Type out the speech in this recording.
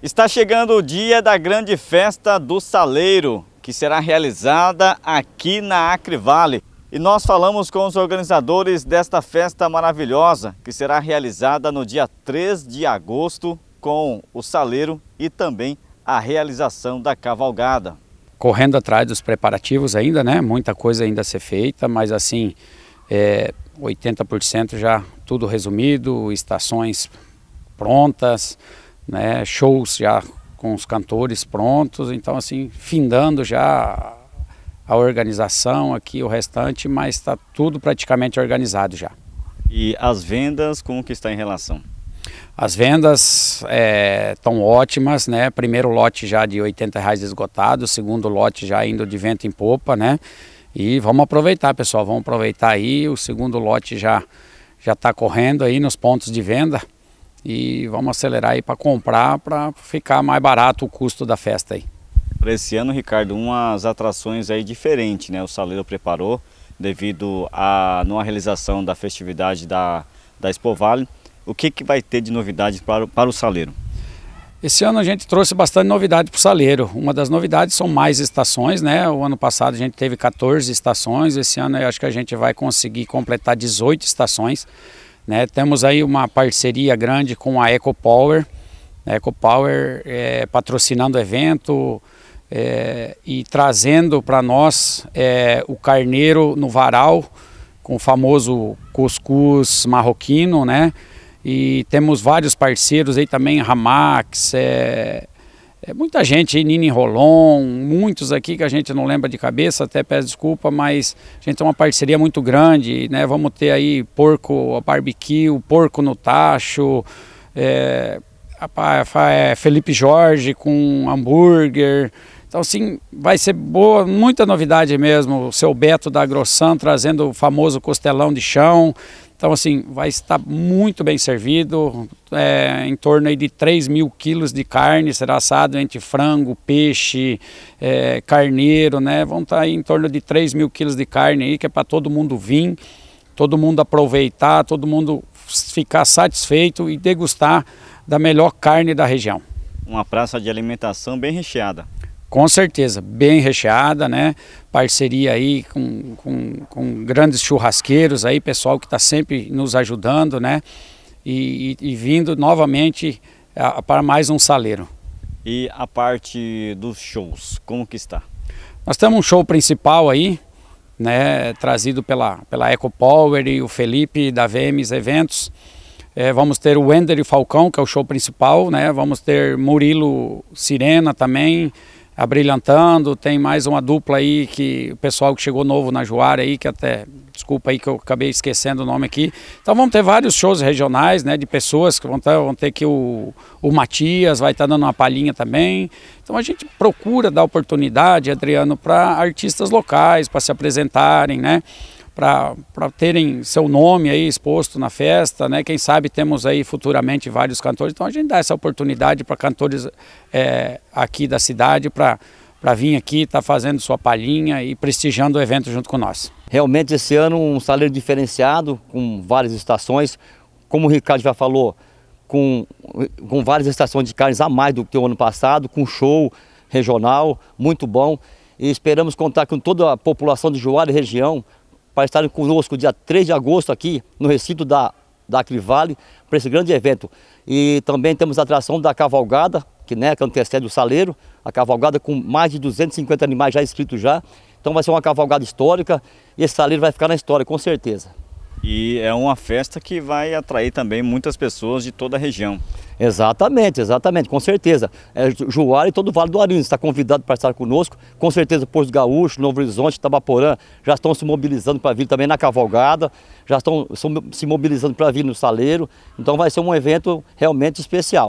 Está chegando o dia da grande festa do Saleiro, que será realizada aqui na Acre Vale. E nós falamos com os organizadores desta festa maravilhosa, que será realizada no dia 3 de agosto com o Saleiro e também a realização da cavalgada. Correndo atrás dos preparativos ainda, né? Muita coisa ainda a ser feita, mas assim, é, 80% já tudo resumido, estações prontas, né, shows já com os cantores prontos, então assim, findando já a organização aqui, o restante, mas está tudo praticamente organizado já. E as vendas, como que está em relação? As vendas estão é, ótimas, né? Primeiro lote já de 80 reais esgotado, segundo lote já indo de vento em popa, né? E vamos aproveitar, pessoal, vamos aproveitar aí. O segundo lote já já está correndo aí nos pontos de venda e vamos acelerar aí para comprar para ficar mais barato o custo da festa aí. Para esse ano, Ricardo, umas atrações aí diferentes, né? O Saleiro preparou devido a não realização da festividade da, da Expo Vale. O que, que vai ter de novidade para, para o Saleiro? Esse ano a gente trouxe bastante novidade para o Saleiro. Uma das novidades são mais estações, né? O ano passado a gente teve 14 estações, esse ano eu acho que a gente vai conseguir completar 18 estações. Né, temos aí uma parceria grande com a EcoPower, a né? EcoPower é, patrocinando o evento é, e trazendo para nós é, o carneiro no varal, com o famoso cuscuz marroquino, né? E temos vários parceiros aí também, Ramax, é, é, muita gente, Nini Rolon, muitos aqui que a gente não lembra de cabeça, até peço desculpa, mas a gente tem uma parceria muito grande, né? Vamos ter aí porco a barbecue, porco no tacho, é, a, é, Felipe Jorge com hambúrguer. Então, sim, vai ser boa, muita novidade mesmo. O seu Beto da Grossan trazendo o famoso costelão de chão. Então, assim, vai estar muito bem servido, é, em torno aí de 3 mil quilos de carne será assado entre frango, peixe, é, carneiro, né? Vão estar aí em torno de 3 mil quilos de carne aí, que é para todo mundo vir, todo mundo aproveitar, todo mundo ficar satisfeito e degustar da melhor carne da região. Uma praça de alimentação bem recheada. Com certeza, bem recheada, né? Parceria aí com, com, com grandes churrasqueiros aí, pessoal que está sempre nos ajudando, né? E, e, e vindo novamente para mais um saleiro. E a parte dos shows, como que está? Nós temos um show principal aí, né? Trazido pela, pela Eco Power e o Felipe da VMs Eventos. É, vamos ter o Wender e Falcão, que é o show principal, né? Vamos ter Murilo Sirena também, abrilhantando. Tem mais uma dupla aí que o pessoal que chegou novo na Juara aí, que até, desculpa aí que eu acabei esquecendo o nome aqui. Então vamos ter vários shows regionais, né, de pessoas que vão ter, tá, vão ter que o, o Matias vai estar tá dando uma palhinha também. Então a gente procura dar oportunidade, Adriano, para artistas locais, para se apresentarem, né? para terem seu nome aí exposto na festa, né? Quem sabe temos aí futuramente vários cantores, então a gente dá essa oportunidade para cantores é, aqui da cidade para para vir aqui, estar tá fazendo sua palhinha e prestigiando o evento junto com nós. Realmente esse ano um salário diferenciado, com várias estações, como o Ricardo já falou, com, com várias estações de carnes a mais do que o ano passado, com show regional, muito bom. E esperamos contar com toda a população de Joara e região para estarem conosco dia 3 de agosto aqui no recinto da, da Crivale para esse grande evento. E também temos a atração da cavalgada, que, né, que antecede o saleiro, a cavalgada com mais de 250 animais já inscritos já. Então vai ser uma cavalgada histórica e esse saleiro vai ficar na história, com certeza. E é uma festa que vai atrair também muitas pessoas de toda a região. Exatamente, exatamente, com certeza. É, Juara e todo o Vale do Arinos está convidado para estar conosco. Com certeza, Porto Gaúcho, Novo Horizonte, Tabaporã já estão se mobilizando para vir também na cavalgada, já estão se mobilizando para vir no Saleiro. Então vai ser um evento realmente especial.